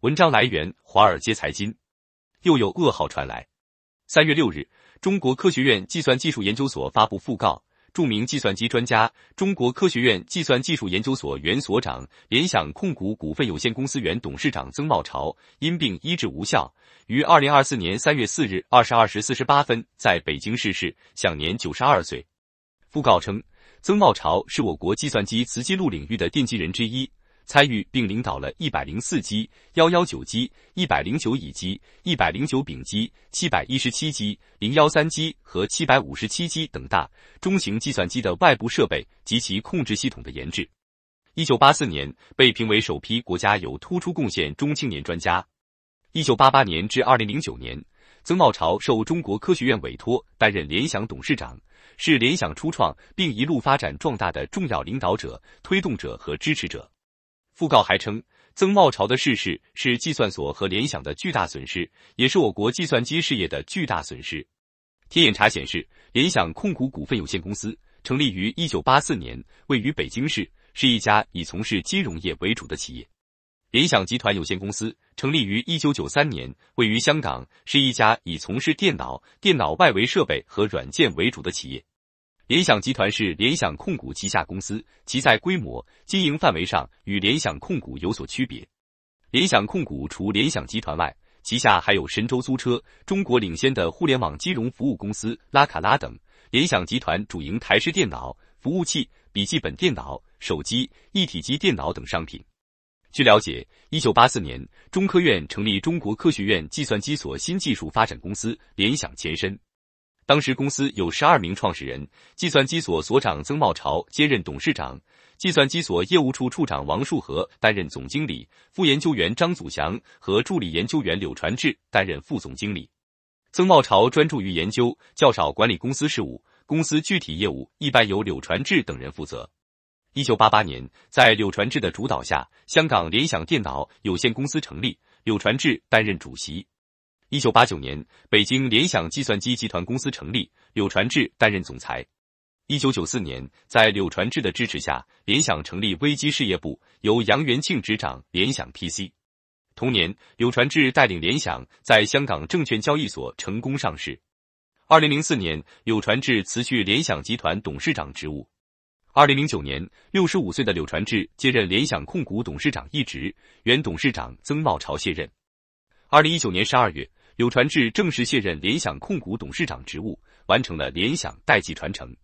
文章来源：华尔街财经。又有噩耗传来。三月六日，中国科学院计算技术研究所发布讣告，著名计算机专家、中国科学院计算技术研究所原所长、联想控股股份有限公司原董事长曾茂朝因病医治无效，于二零二四年三月四日二十二时四十八分在北京逝世，享年九十二岁。讣告称，曾茂朝是我国计算机磁记录领域的奠基人之一。参与并领导了104机、119机、109乙机、109丙机、717机、013机和757机等大中型计算机的外部设备及其控制系统的研制。1984年被评为首批国家有突出贡献中青年专家。1988年至2009年，曾茂朝受中国科学院委托担任联想董事长，是联想初创并一路发展壮大的重要领导者、推动者和支持者。讣告还称，曾茂朝的逝世是计算所和联想的巨大损失，也是我国计算机事业的巨大损失。天眼查显示，联想控股股份有限公司成立于一九八四年，位于北京市，是一家以从事金融业为主的企业。联想集团有限公司成立于一九九三年，位于香港，是一家以从事电脑、电脑外围设备和软件为主的企业。联想集团是联想控股旗下公司，其在规模、经营范围上与联想控股有所区别。联想控股除联想集团外，旗下还有神州租车、中国领先的互联网金融服务公司拉卡拉等。联想集团主营台式电脑、服务器、笔记本电脑、手机、一体机电脑等商品。据了解，一九八四年，中科院成立中国科学院计算机所新技术发展公司，联想前身。当时公司有十二名创始人，计算机所所长曾茂朝接任董事长，计算机所业务处处长王树和担任总经理，副研究员张祖祥和助理研究员柳传志担任副总经理。曾茂朝专注于研究，较少管理公司事务，公司具体业务一般由柳传志等人负责。一九八八年，在柳传志的主导下，香港联想电脑有限公司成立，柳传志担任主席。一九八九年，北京联想计算机集团公司成立，柳传志担任总裁。一九九四年，在柳传志的支持下，联想成立危机事业部，由杨元庆执掌联想 PC。同年，柳传志带领联想在香港证券交易所成功上市。二零零四年，柳传志辞去联想集团董事长职务。二零零九年，六十五岁的柳传志接任联想控股董事长一职，原董事长曾茂朝卸任。二零一九年十二月。柳传志正式卸任联想控股董事长职务，完成了联想代际传承。